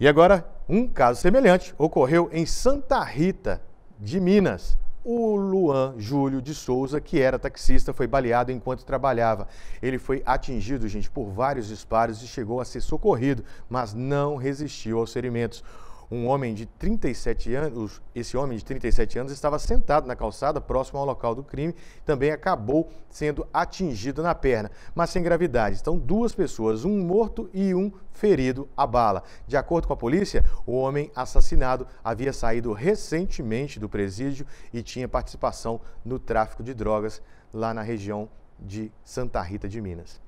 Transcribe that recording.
E agora, um caso semelhante ocorreu em Santa Rita, de Minas. O Luan Júlio de Souza, que era taxista, foi baleado enquanto trabalhava. Ele foi atingido, gente, por vários disparos e chegou a ser socorrido, mas não resistiu aos ferimentos. Um homem de 37 anos, esse homem de 37 anos estava sentado na calçada próximo ao local do crime, também acabou sendo atingido na perna, mas sem gravidade. Estão duas pessoas, um morto e um ferido a bala. De acordo com a polícia, o homem assassinado havia saído recentemente do presídio e tinha participação no tráfico de drogas lá na região de Santa Rita de Minas.